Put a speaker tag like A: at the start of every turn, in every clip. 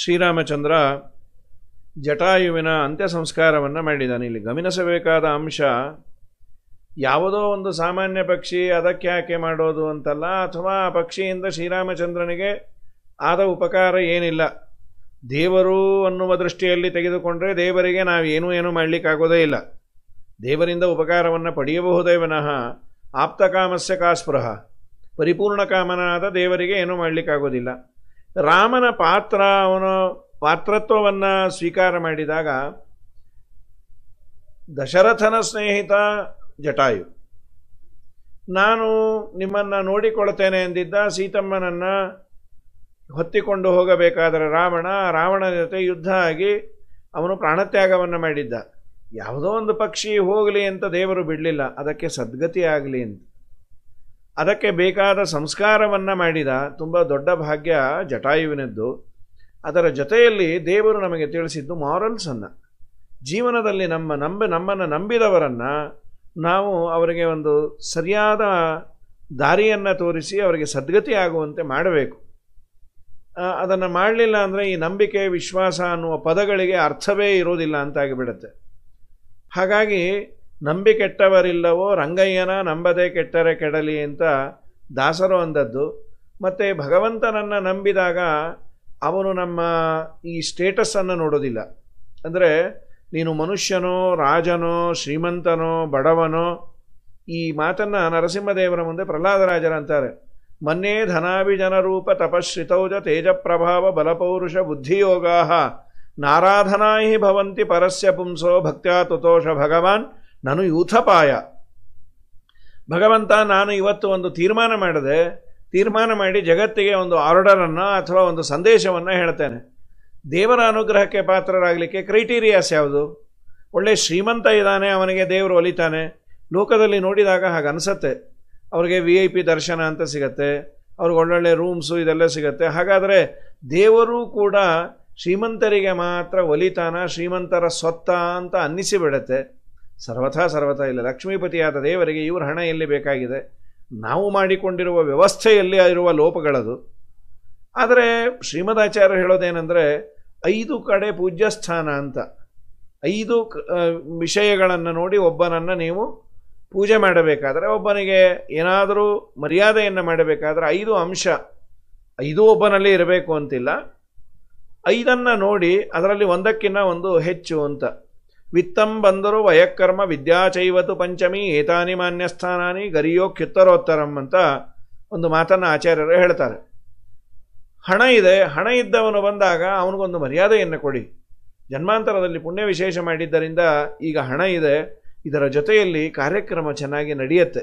A: ಶ್ರೀರಾಮಚಂದ್ರ ಜಟಾಯುವಿನ ಅಂತ್ಯ ಸಂಸ್ಕಾರವನ್ನು ಮಾಡಿದ್ದಾನೆ ಇಲ್ಲಿ ಗಮನಿಸಬೇಕಾದ ಅಂಶ ಯಾವುದೋ ಒಂದು ಸಾಮಾನ್ಯ ಪಕ್ಷಿ ಅದಕ್ಕೆ ಯಾಕೆ ಮಾಡೋದು ಅಂತಲ್ಲ ಅಥವಾ ಆ ಪಕ್ಷಿಯಿಂದ ಶ್ರೀರಾಮಚಂದ್ರನಿಗೆ ಆದ ಉಪಕಾರ ಏನಿಲ್ಲ ದೇವರು ಅನ್ನುವ ದೃಷ್ಟಿಯಲ್ಲಿ ತೆಗೆದುಕೊಂಡರೆ ದೇವರಿಗೆ ನಾವು ಏನೂ ಏನೂ ಮಾಡಲಿಕ್ಕಾಗೋದೇ ಇಲ್ಲ ದೇವರಿಂದ ಉಪಕಾರವನ್ನು ಪಡೆಯಬಹುದೇ ವಿನಃ ಆಪ್ತಕಾಮಸ್ಯ ಕಾಸ್ಪೃಹ ಪರಿಪೂರ್ಣ ಕಾಮನಾದ ದೇವರಿಗೆ ಏನೂ ಮಾಡಲಿಕ್ಕಾಗೋದಿಲ್ಲ ರಾಮನ ಪಾತ್ರ ಅವನು ಪಾತ್ರತ್ವವನ್ನು ಸ್ವೀಕಾರ ಮಾಡಿದಾಗ ದಶರಥನ ಸ್ನೇಹಿತ ಜಟಾಯು ನಾನು ನಿಮ್ಮನ್ನು ನೋಡಿಕೊಳ್ತೇನೆ ಎಂದಿದ್ದ ಸೀತಮ್ಮನನ್ನು ಹೊತ್ತಿಕೊಂಡು ಹೋಗಬೇಕಾದರೆ ರಾವಣ ರಾವಣನ ಜೊತೆ ಯುದ್ಧ ಆಗಿ ಅವನು ಪ್ರಾಣತ್ಯಾಗವನ್ನು ಮಾಡಿದ್ದ ಯಾವುದೋ ಒಂದು ಪಕ್ಷಿ ಹೋಗಲಿ ಅಂತ ದೇವರು ಬಿಡಲಿಲ್ಲ ಅದಕ್ಕೆ ಸದ್ಗತಿ ಆಗಲಿ ಅಂತ ಅದಕ್ಕೆ ಬೇಕಾದ ಸಂಸ್ಕಾರವನ್ನು ಮಾಡಿದ ತುಂಬ ದೊಡ್ಡ ಭಾಗ್ಯ ಜಟಾಯುವಿನದ್ದು ಅದರ ಜೊತೆಯಲ್ಲಿ ದೇವರು ನಮಗೆ ತಿಳಿಸಿದ್ದು ಮಾರಲ್ಸನ್ನು ಜೀವನದಲ್ಲಿ ನಮ್ಮ ನಂಬ ನಮ್ಮನ್ನು ನಂಬಿದವರನ್ನು ನಾವು ಅವರಿಗೆ ಒಂದು ಸರಿಯಾದ ದಾರಿಯನ್ನು ತೋರಿಸಿ ಅವರಿಗೆ ಸದ್ಗತಿ ಆಗುವಂತೆ ಮಾಡಬೇಕು ಅದನ್ನು ಮಾಡಲಿಲ್ಲ ಅಂದರೆ ಈ ನಂಬಿಕೆ ವಿಶ್ವಾಸ ಅನ್ನುವ ಪದಗಳಿಗೆ ಅರ್ಥವೇ ಇರೋದಿಲ್ಲ ಅಂತಾಗಿಬಿಡುತ್ತೆ ಹಾಗಾಗಿ ನಂಬಿ ಕೆಟ್ಟವರಿಲ್ಲವೋ ರಂಗಯ್ಯನ ನಂಬದೆ ಕೆಟ್ಟರೆ ಕೆಡಲಿ ಅಂತ ದಾಸರು ಅಂದದ್ದು ಮತ್ತು ಭಗವಂತನನ್ನು ನಂಬಿದಾಗ ಅವನು ನಮ್ಮ ಈ ಸ್ಟೇಟಸ್ಸನ್ನು ನೋಡೋದಿಲ್ಲ ಅಂದರೆ ನೀನು ಮನುಷ್ಯನೋ ರಾಜನೋ ಶ್ರೀಮಂತನೋ ಬಡವನೋ ಈ ಮಾತನ್ನು ನರಸಿಂಹದೇವರ ಮುಂದೆ ಪ್ರಹ್ಲಾದರಾಜರ ಅಂತಾರೆ ಮನ್ನೇ ಧನಾಭಿಜನರೂಪ ತಪಶ್ರಿತೌಜ ತೇಜಪ್ರಭಾವ ಬಲಪೌರುಷ ಬುದ್ಧಿಯೋಗಾ ನಾರಾಧನಾಯಿ ಭವಂತಿ ಪರಸ್ಯ ಪುಂಸೋ ಭಕ್ತ್ಯಾ ತುತೋಷ ಭಗವಾನ್ ನಾನು ಯೂಥಪಾಯ ಭಗವಂತ ನಾನು ಇವತ್ತು ಒಂದು ತೀರ್ಮಾನ ಮಾಡಿದೆ ತೀರ್ಮಾನ ಮಾಡಿ ಜಗತ್ತಿಗೆ ಒಂದು ಆರ್ಡರನ್ನು ಅಥವಾ ಒಂದು ಸಂದೇಶವನ್ನು ಹೇಳ್ತೇನೆ ದೇವರ ಅನುಗ್ರಹಕ್ಕೆ ಪಾತ್ರರಾಗಲಿಕ್ಕೆ ಕ್ರೈಟೀರಿಯಾಸ್ ಯಾವುದು ಒಳ್ಳೆ ಶ್ರೀಮಂತ ಇದ್ದಾನೆ ಅವನಿಗೆ ದೇವರು ಒಲಿತಾನೆ ಲೋಕದಲ್ಲಿ ನೋಡಿದಾಗ ಹಾಗೆ ಅನಿಸತ್ತೆ ಅವ್ರಿಗೆ ವಿ ಐ ಪಿ ದರ್ಶನ ಅಂತ ಸಿಗತ್ತೆ ಅವ್ರಿಗೆ ಒಳ್ಳೊಳ್ಳೆ ರೂಮ್ಸು ಇದೆಲ್ಲ ಸಿಗತ್ತೆ ಹಾಗಾದರೆ ದೇವರು ಕೂಡ ಶ್ರೀಮಂತರಿಗೆ ಮಾತ್ರ ಒಲಿತಾನ ಶ್ರೀಮಂತರ ಸ್ವತ್ತ ಅಂತ ಅನ್ನಿಸಿಬಿಡತ್ತೆ ಸರ್ವಥಾ ಸರ್ವಥಾ ಇಲ್ಲ ಲಕ್ಷ್ಮೀಪತಿಯಾದ ದೇವರಿಗೆ ಇವರ ಹಣ ಎಲ್ಲಿ ಬೇಕಾಗಿದೆ ನಾವು ಮಾಡಿಕೊಂಡಿರುವ ವ್ಯವಸ್ಥೆಯಲ್ಲಿ ಇರುವ ಲೋಪಗಳದು ಆದರೆ ಶ್ರೀಮದಾಚಾರ್ಯರು ಹೇಳೋದೇನೆಂದರೆ ಐದು ಕಡೆ ಪೂಜ್ಯಸ್ಥಾನ ಅಂತ ಐದು ವಿಷಯಗಳನ್ನು ನೋಡಿ ಒಬ್ಬನನ್ನು ನೀವು ಪೂಜೆ ಮಾಡಬೇಕಾದರೆ ಒಬ್ಬನಿಗೆ ಏನಾದರೂ ಮರ್ಯಾದೆಯನ್ನು ಮಾಡಬೇಕಾದರೆ ಐದು ಅಂಶ ಐದು ಒಬ್ಬನಲ್ಲಿ ಇರಬೇಕು ಅಂತಿಲ್ಲ ಐದನ್ನು ನೋಡಿ ಅದರಲ್ಲಿ ಒಂದಕ್ಕಿಂತ ಒಂದು ಹೆಚ್ಚು ಅಂತ ವಿತ್ತಂ ಬಂದರು ವಯಕ್ಕರ್ಮ ವಿದ್ಯಾಚೈವತು ಪಂಚಮಿ ಏತಾನಿ ಮಾನ್ಯಸ್ಥಾನಾನಿ ಕಿತ್ತರೋತ್ತರಂ ಅಂತ ಒಂದು ಮಾತನ್ನು ಆಚಾರ್ಯರು ಹೇಳ್ತಾರೆ ಹಣ ಇದೆ ಹಣ ಇದ್ದವನು ಬಂದಾಗ ಅವನಿಗೊಂದು ಮರ್ಯಾದೆಯನ್ನು ಕೊಡಿ ಜನ್ಮಾಂತರದಲ್ಲಿ ಪುಣ್ಯ ವಿಶೇಷ ಮಾಡಿದ್ದರಿಂದ ಈಗ ಹಣ ಇದೆ ಇದರ ಜೊತೆಯಲ್ಲಿ ಕಾರ್ಯಕ್ರಮ ಚೆನ್ನಾಗಿ ನಡೆಯುತ್ತೆ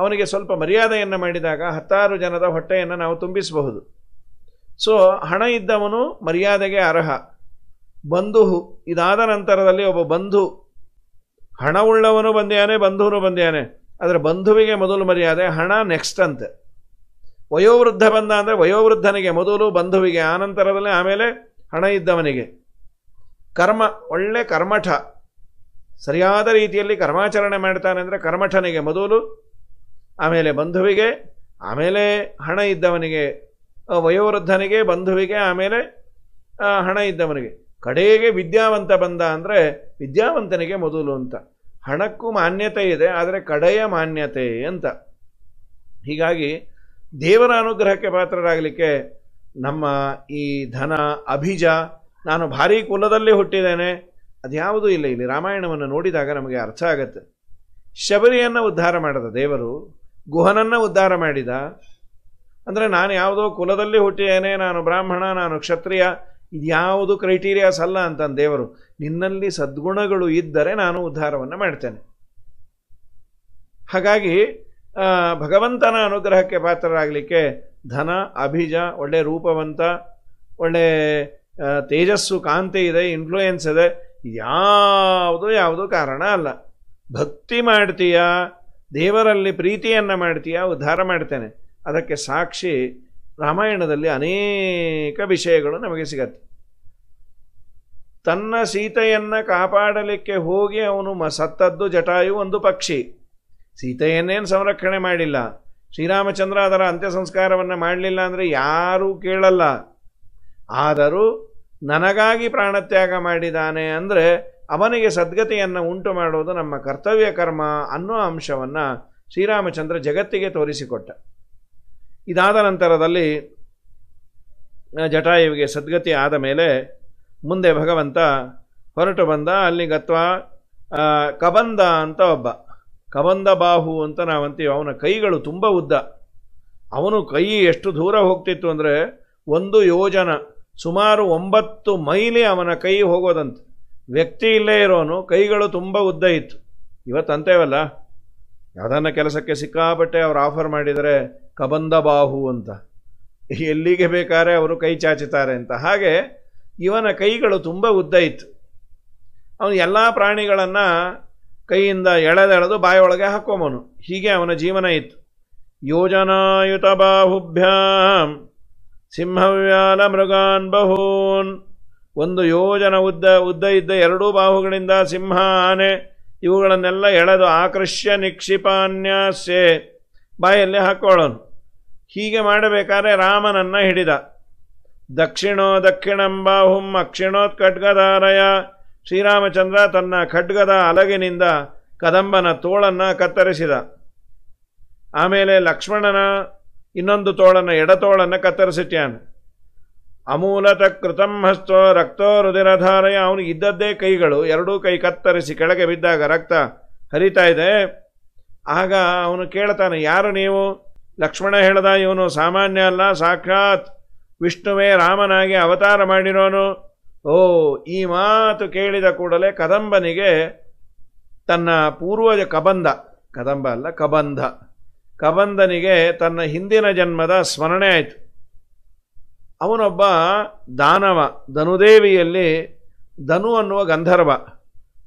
A: ಅವನಿಗೆ ಸ್ವಲ್ಪ ಮರ್ಯಾದೆಯನ್ನು ಮಾಡಿದಾಗ ಹತ್ತಾರು ಜನದ ಹೊಟ್ಟೆಯನ್ನು ನಾವು ತುಂಬಿಸಬಹುದು ಸೊ ಹಣ ಇದ್ದವನು ಮರ್ಯಾದೆಗೆ ಅರ್ಹ ಬಂಧು ಇದಾದ ನಂತರದಲ್ಲಿ ಒಬ್ಬ ಬಂಧು ಹಣವುಳ್ಳವನು ಬಂದ್ಯಾನೆ ಬಂಧುವನು ಬಂದ್ಯಾನೆ ಆದರೆ ಬಂಧುವಿಗೆ ಮೊದಲು ಮರ್ಯಾದೆ ಹಣ ನೆಕ್ಸ್ಟ್ ಅಂತೆ ವಯೋವೃದ್ಧ ಬಂದ ಅಂದರೆ ವಯೋವೃದ್ಧನಿಗೆ ಮೊದಲು ಬಂಧುವಿಗೆ ಆನಂತರದಲ್ಲಿ ಆಮೇಲೆ ಹಣ ಇದ್ದವನಿಗೆ ಕರ್ಮ ಒಳ್ಳೆ ಕರ್ಮಠ ಸರಿಯಾದ ರೀತಿಯಲ್ಲಿ ಕರ್ಮಾಚರಣೆ ಮಾಡ್ತಾನೆ ಅಂದರೆ ಕರ್ಮಠನಿಗೆ ಮೊದಲು ಆಮೇಲೆ ಬಂಧುವಿಗೆ ಆಮೇಲೆ ಹಣ ಇದ್ದವನಿಗೆ ವಯೋವೃದ್ಧನಿಗೆ ಬಂಧುವಿಗೆ ಆಮೇಲೆ ಹಣ ಇದ್ದವನಿಗೆ ಕಡೆಗೆ ವಿದ್ಯಾವಂತ ಬಂದ ಅಂದರೆ ವಿದ್ಯಾವಂತನಿಗೆ ಮೊದಲು ಅಂತ ಹಣಕ್ಕೂ ಮಾನ್ಯತೆ ಇದೆ ಆದರೆ ಕಡೆಯ ಮಾನ್ಯತೆ ಅಂತ ಹೀಗಾಗಿ ದೇವರ ಅನುಗ್ರಹಕ್ಕೆ ಪಾತ್ರರಾಗಲಿಕ್ಕೆ ನಮ್ಮ ಈ ಧನ ಅಭಿಜ ನಾನು ಭಾರೀ ಕುಲದಲ್ಲಿ ಹುಟ್ಟಿದ್ದೇನೆ ಅದ್ಯಾವುದೂ ಇಲ್ಲ ಇಲ್ಲಿ ರಾಮಾಯಣವನ್ನು ನೋಡಿದಾಗ ನಮಗೆ ಅರ್ಥ ಆಗತ್ತೆ ಶಬರಿಯನ್ನು ಉದ್ಧಾರ ಮಾಡಿದ ದೇವರು ಗುಹನನ್ನು ಉದ್ಧಾರ ಮಾಡಿದ ಅಂದರೆ ನಾನು ಯಾವುದೋ ಕುಲದಲ್ಲಿ ಹುಟ್ಟಿದ್ದೇನೆ ನಾನು ಬ್ರಾಹ್ಮಣ ನಾನು ಕ್ಷತ್ರಿಯ ಇದ್ಯಾವುದು ಕ್ರೈಟೀರಿಯಾಸ್ ಅಲ್ಲ ಅಂತಂದು ದೇವರು ನಿನ್ನಲ್ಲಿ ಸದ್ಗುಣಗಳು ಇದ್ದರೆ ನಾನು ಉದ್ಧಾರವನ್ನು ಮಾಡ್ತೇನೆ ಹಾಗಾಗಿ ಭಗವಂತನ ಅನುಗ್ರಹಕ್ಕೆ ಪಾತ್ರರಾಗಲಿಕ್ಕೆ ಧನ ಅಭಿಜ ಒಳ್ಳೆ ರೂಪವಂತ ಒಳ್ಳೆ ತೇಜಸ್ಸು ಕಾಂತಿ ಇದೆ ಇನ್ಫ್ಲೂಯೆನ್ಸ್ ಇದೆ ಯಾವುದು ಯಾವುದು ಕಾರಣ ಅಲ್ಲ ಭಕ್ತಿ ಮಾಡ್ತೀಯಾ ದೇವರಲ್ಲಿ ಪ್ರೀತಿಯನ್ನು ಮಾಡ್ತೀಯಾ ಉದ್ಧಾರ ಮಾಡ್ತೇನೆ ಅದಕ್ಕೆ ಸಾಕ್ಷಿ ರಾಮಾಯಣದಲ್ಲಿ ಅನೇಕ ವಿಷಯಗಳು ನಮಗೆ ಸಿಗತ್ತೆ ತನ್ನ ಸೀತೆಯನ್ನು ಕಾಪಾಡಲಿಕ್ಕೆ ಹೋಗಿ ಅವನು ಮ ಸತ್ತದ್ದು ಜಟಾಯು ಒಂದು ಪಕ್ಷಿ ಸೀತೆಯನ್ನೇನು ಸಂರಕ್ಷಣೆ ಮಾಡಿಲ್ಲ ಶ್ರೀರಾಮಚಂದ್ರ ಅದರ ಅಂತ್ಯ ಸಂಸ್ಕಾರವನ್ನು ಮಾಡಲಿಲ್ಲ ಅಂದರೆ ಯಾರೂ ಕೇಳಲ್ಲ ಆದರೂ ನನಗಾಗಿ ಪ್ರಾಣತ್ಯಾಗ ಮಾಡಿದಾನೆ ಅಂದರೆ ಅವನಿಗೆ ಸದ್ಗತಿಯನ್ನು ಉಂಟು ಮಾಡೋದು ನಮ್ಮ ಕರ್ತವ್ಯ ಕರ್ಮ ಅನ್ನೋ ಅಂಶವನ್ನು ಶ್ರೀರಾಮಚಂದ್ರ ಜಗತ್ತಿಗೆ ತೋರಿಸಿಕೊಟ್ಟ ಇದಾದ ನಂತರದಲ್ಲಿ ಜಟಾಯುವಿಗೆ ಸದ್ಗತಿ ಆದ ಮೇಲೆ ಮುಂದೆ ಭಗವಂತ ಹೊರಟು ಬಂದ ಅಲ್ಲಿ ಗತ್ವಾ ಕಬಂದ ಅಂತ ಒಬ್ಬ ಕಬಂದ ಬಾಹು ಅಂತ ನಾವಂತೀವಿ ಅವನ ಕೈಗಳು ತುಂಬ ಉದ್ದ ಅವನು ಕೈ ಎಷ್ಟು ದೂರ ಹೋಗ್ತಿತ್ತು ಅಂದರೆ ಒಂದು ಯೋಜನ ಸುಮಾರು ಒಂಬತ್ತು ಮೈಲಿ ಅವನ ಕೈ ಹೋಗೋದಂತೆ ವ್ಯಕ್ತಿ ಇಲ್ಲೇ ಇರೋನು ಕೈಗಳು ತುಂಬ ಉದ್ದ ಇತ್ತು ಇವತ್ತು ಅಂತೇವಲ್ಲ ಯಾವ್ದಾನ ಕೆಲಸಕ್ಕೆ ಸಿಕ್ಕಾಪಟ್ಟೆ ಅವ್ರು ಆಫರ್ ಮಾಡಿದರೆ ಕಬಂದ ಬಾಹು ಅಂತ ಎಲ್ಲಿಗೆ ಬೇಕಾದ್ರೆ ಅವರು ಕೈ ಚಾಚುತ್ತಾರೆ ಅಂತ ಹಾಗೆ ಇವನ ಕೈಗಳು ತುಂಬ ಉದ್ದ ಇತ್ತು ಅವನು ಎಲ್ಲ ಪ್ರಾಣಿಗಳನ್ನು ಕೈಯಿಂದ ಎಳೆದೆಳೆದು ಬಾಯೊಳಗೆ ಹಾಕೋಮನು ಹೀಗೆ ಅವನ ಜೀವನ ಇತ್ತು ಯೋಜನಾಯುತ ಬಾಹುಭ್ಯಾಂ ಸಿಂಹವ್ಯಾಲ ಮೃಗಾನ್ ಬಹೂನ್ ಒಂದು ಯೋಜನ ಉದ್ದ ಉದ್ದ ಇದ್ದ ಎರಡೂ ಬಾಹುಗಳಿಂದ ಸಿಂಹ ಆನೆ ಇವುಗಳನ್ನೆಲ್ಲ ಎಳೆದು ಆಕೃಷ್ಯ ನಿಕ್ಷಿಪಾನ್ಯಾಸೆ ಬಾಯಲ್ಲಿ ಹಾಕ್ಕೊಳ್ಳೋನು ಹೀಗೆ ಮಾಡಬೇಕಾದ್ರೆ ರಾಮನನ್ನು ಹಿಡಿದ ದಕ್ಷಿಣೋ ಬಾಹುಂ ಅಕ್ಷಿಣೋತ್ ಖಡ್ಗದಾರಯ ಶ್ರೀರಾಮಚಂದ್ರ ತನ್ನ ಖಡ್ಗದ ಅಲಗಿನಿಂದ ಕದಂಬನ ತೋಳನ್ನು ಕತ್ತರಿಸಿದ ಆಮೇಲೆ ಲಕ್ಷ್ಮಣನ ಇನ್ನೊಂದು ತೋಳನ್ನು ಎಡತೋಳನ್ನು ಕತ್ತರಿಸಿಟ್ಯಾನು ಅಮೂಲತ ಕೃತಂ ಹಸ್ತೋ ರಕ್ತೋ ರುದಿರಧಾರಯ ಅವನು ಇದ್ದದ್ದೇ ಕೈಗಳು ಎರಡೂ ಕೈ ಕತ್ತರಿಸಿ ಕೆಳಗೆ ಬಿದ್ದಾಗ ರಕ್ತ ಹರಿತಾ ಇದೆ ಆಗ ಅವನು ಕೇಳ್ತಾನೆ ಯಾರು ನೀವು ಲಕ್ಷ್ಮಣ ಹೇಳಿದ ಇವನು ಸಾಮಾನ್ಯ ಅಲ್ಲ ಸಾಕ್ಷಾತ್ ವಿಷ್ಣುವೇ ರಾಮನಾಗಿ ಅವತಾರ ಮಾಡಿರೋನು ಓ ಈ ಮಾತು ಕೇಳಿದ ಕೂಡಲೇ ಕದಂಬನಿಗೆ ತನ್ನ ಪೂರ್ವಜ ಕಬಂಧ ಕದಂಬ ಅಲ್ಲ ಕಬಂಧ ಕಬಂಧನಿಗೆ ತನ್ನ ಹಿಂದಿನ ಜನ್ಮದ ಸ್ಮರಣೆ ಆಯಿತು ಅವನೊಬ್ಬ ದಾನವ ಧನುದೇವಿಯಲ್ಲಿ ಧನು ಅನ್ನುವ ಗಂಧರ್ವ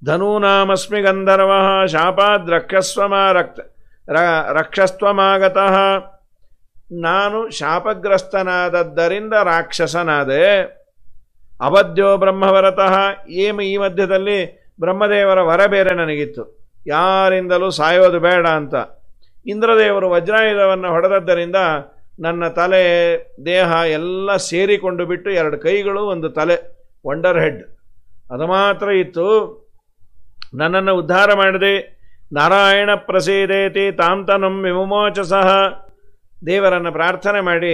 A: ಧನೂನಾಮಸ್ಮಿ ಗಂಧರ್ವ ಶಾಪಾದ್ ರಕ್ಷಸ್ವಮ ರಕ್ತ ರಕ್ಷಸ್ವಮಾಗತಃ ನಾನು ಶಾಪಗ್ರಸ್ತನಾದದ್ದರಿಂದ ರಾಕ್ಷಸನಾದೆ ಅವಧ್ಯ ಬ್ರಹ್ಮವರತಃ ಏಮ ಈ ಮಧ್ಯದಲ್ಲಿ ಬ್ರಹ್ಮದೇವರ ವರ ಬೇರೆ ನನಗಿತ್ತು ಯಾರಿಂದಲೂ ಸಾಯೋದು ಬೇಡ ಅಂತ ಇಂದ್ರದೇವರು ವಜ್ರಾಯುಧವನ್ನು ಹೊಡೆದದ್ದರಿಂದ ನನ್ನ ತಲೆ ದೇಹ ಎಲ್ಲ ಸೇರಿಕೊಂಡು ಬಿಟ್ಟು ಎರಡು ಕೈಗಳು ಒಂದು ತಲೆ ವಂಡರ್ ಹೆಡ್ ಅದು ಮಾತ್ರ ಇತ್ತು ನನ್ನನ್ನು ಉದ್ಧಾರ ಮಾಡಿದೆ ನಾರಾಯಣ ಪ್ರಸೀದೇತಿ ತಾಂತನಂ ವಿಮೋಚ ಸಹ ದೇವರನ್ನು ಪ್ರಾರ್ಥನೆ ಮಾಡಿ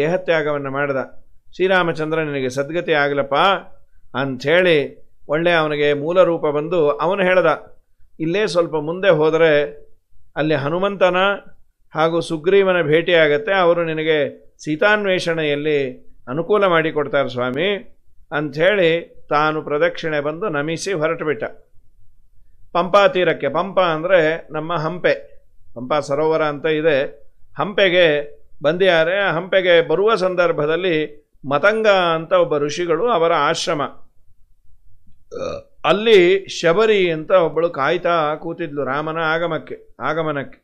A: ದೇಹತ್ಯಾಗವನ್ನು ಮಾಡಿದ ಶ್ರೀರಾಮಚಂದ್ರ ನಿನಗೆ ಸದ್ಗತಿ ಆಗಲಪ್ಪ ಅಂಥೇಳಿ ಒಳ್ಳೆ ಅವನಿಗೆ ಮೂಲ ರೂಪ ಬಂದು ಅವನು ಹೇಳ್ದ ಇಲ್ಲೇ ಸ್ವಲ್ಪ ಮುಂದೆ ಹೋದರೆ ಅಲ್ಲಿ ಹನುಮಂತನ ಹಾಗೂ ಸುಗ್ರೀವನ ಭೇಟಿಯಾಗತ್ತೆ ಅವರು ನಿನಗೆ ಸೀತಾನ್ವೇಷಣೆಯಲ್ಲಿ ಅನುಕೂಲ ಮಾಡಿಕೊಡ್ತಾರೆ ಸ್ವಾಮಿ ಅಂಥೇಳಿ ತಾನು ಪ್ರದಕ್ಷಿಣೆ ಬಂದು ನಮಿಸಿ ಹೊರಟುಬಿಟ್ಟ ಪಂಪಾ ತೀರಕ್ಕೆ ಪಂಪ ಅಂದರೆ ನಮ್ಮ ಹಂಪೆ ಪಂಪಾ ಸರೋವರ ಅಂತ ಇದೆ ಹಂಪೆಗೆ ಬಂದಿದ್ದಾರೆ ಹಂಪೆಗೆ ಬರುವ ಸಂದರ್ಭದಲ್ಲಿ ಮತಂಗ ಅಂತ ಒಬ್ಬ ಋಷಿಗಳು ಅವರ ಆಶ್ರಮ ಅಲ್ಲಿ ಶಬರಿ ಅಂತ ಒಬ್ಬಳು ಕಾಯ್ತಾ ಕೂತಿದ್ಲು ರಾಮನ ಆಗಮಕ್ಕೆ ಆಗಮನಕ್ಕೆ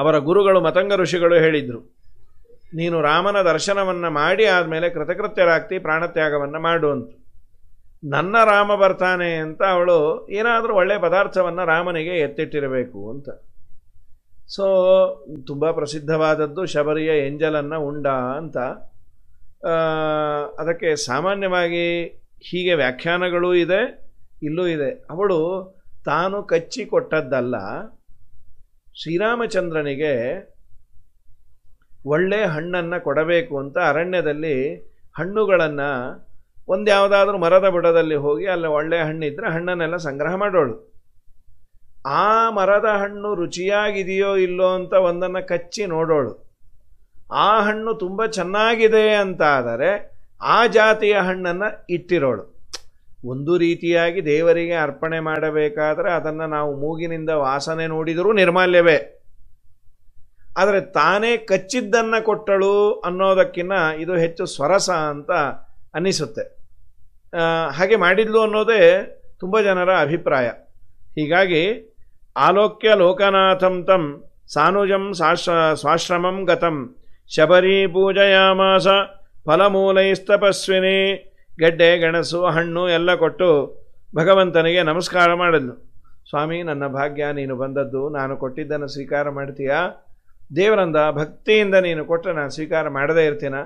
A: ಅವರ ಗುರುಗಳು ಮತಂಗ ಋಷಿಗಳು ಹೇಳಿದರು ನೀನು ರಾಮನ ದರ್ಶನವನ್ನು ಮಾಡಿ ಆದಮೇಲೆ ಕೃತಕೃತ್ಯರಾಗ್ತಿ ಪ್ರಾಣತ್ಯಾಗವನ್ನು ಮಾಡು ನನ್ನ ರಾಮ ಬರ್ತಾನೆ ಅಂತ ಅವಳು ಏನಾದರೂ ಒಳ್ಳೆಯ ಪದಾರ್ಥವನ್ನು ರಾಮನಿಗೆ ಎತ್ತಿಟ್ಟಿರಬೇಕು ಅಂತ ಸೊ ತುಂಬ ಪ್ರಸಿದ್ಧವಾದದ್ದು ಶಬರಿಯ ಎಂಜಲನ್ನು ಉಂಡ ಅಂತ ಅದಕ್ಕೆ ಸಾಮಾನ್ಯವಾಗಿ ಹೀಗೆ ವ್ಯಾಖ್ಯಾನಗಳೂ ಇದೆ ಇಲ್ಲೂ ಇದೆ ಅವಳು ತಾನು ಕಚ್ಚಿ ಕೊಟ್ಟದ್ದಲ್ಲ ಶ್ರೀರಾಮಚಂದ್ರನಿಗೆ ಒಳ್ಳೆ ಹಣ್ಣನ್ನು ಕೊಡಬೇಕು ಅಂತ ಅರಣ್ಯದಲ್ಲಿ ಹಣ್ಣುಗಳನ್ನು ಒಂದು ಯಾವುದಾದ್ರೂ ಮರದ ಬುಡದಲ್ಲಿ ಹೋಗಿ ಅಲ್ಲಿ ಒಳ್ಳೆ ಹಣ್ಣಿದ್ದರೆ ಹಣ್ಣನ್ನೆಲ್ಲ ಸಂಗ್ರಹ ಮಾಡೋಳು ಆ ಮರದ ಹಣ್ಣು ರುಚಿಯಾಗಿದೆಯೋ ಇಲ್ಲೋ ಅಂತ ಒಂದನ್ನು ಕಚ್ಚಿ ನೋಡೋಳು ಆ ಹಣ್ಣು ತುಂಬ ಚೆನ್ನಾಗಿದೆ ಅಂತಾದರೆ ಆ ಜಾತಿಯ ಹಣ್ಣನ್ನು ಇಟ್ಟಿರೋಳು ಒಂದು ರೀತಿಯಾಗಿ ದೇವರಿಗೆ ಅರ್ಪಣೆ ಮಾಡಬೇಕಾದರೆ ಅದನ್ನು ನಾವು ಮೂಗಿನಿಂದ ವಾಸನೆ ನೋಡಿದರೂ ನಿರ್ಮಾಲ್ಯವೇ ಆದರೆ ತಾನೇ ಕಚ್ಚಿದ್ದನ್ನು ಕೊಟ್ಟಳು ಅನ್ನೋದಕ್ಕಿಂತ ಇದು ಹೆಚ್ಚು ಸ್ವರಸ ಅಂತ ಅನ್ನಿಸುತ್ತೆ ಹಾಗೆ ಮಾಡಿದ್ಲು ಅನ್ನೋದೇ ತುಂಬ ಜನರ ಅಭಿಪ್ರಾಯ ಹೀಗಾಗಿ ಆಲೋಕ್ಯ ಲೋಕನಾಥಂ ತಂ ಸಾನುಜಂ ಸಾಶ್ರ ಸ್ವಾಶ್ರಮಂ ಗತಂ ಶಬರಿ ಪೂಜಯಾಮಾಸ ಫಲಮೂಲೈಸ್ತಪಸ್ವಿನಿ ಗೆಡ್ಡೆ ಗಣಸು ಹಣ್ಣು ಎಲ್ಲ ಕೊಟ್ಟು ಭಗವಂತನಿಗೆ ನಮಸ್ಕಾರ ಮಾಡಿದ್ಲು ಸ್ವಾಮಿ ನನ್ನ ಭಾಗ್ಯ ನೀನು ಬಂದದ್ದು ನಾನು ಕೊಟ್ಟಿದ್ದನ್ನು ಸ್ವೀಕಾರ ಮಾಡ್ತೀಯಾ ದೇವರಂದ ಭಕ್ತಿಯಿಂದ ನೀನು ಕೊಟ್ಟರೆ ನಾನು ಸ್ವೀಕಾರ ಮಾಡದೇ ಇರ್ತೀನ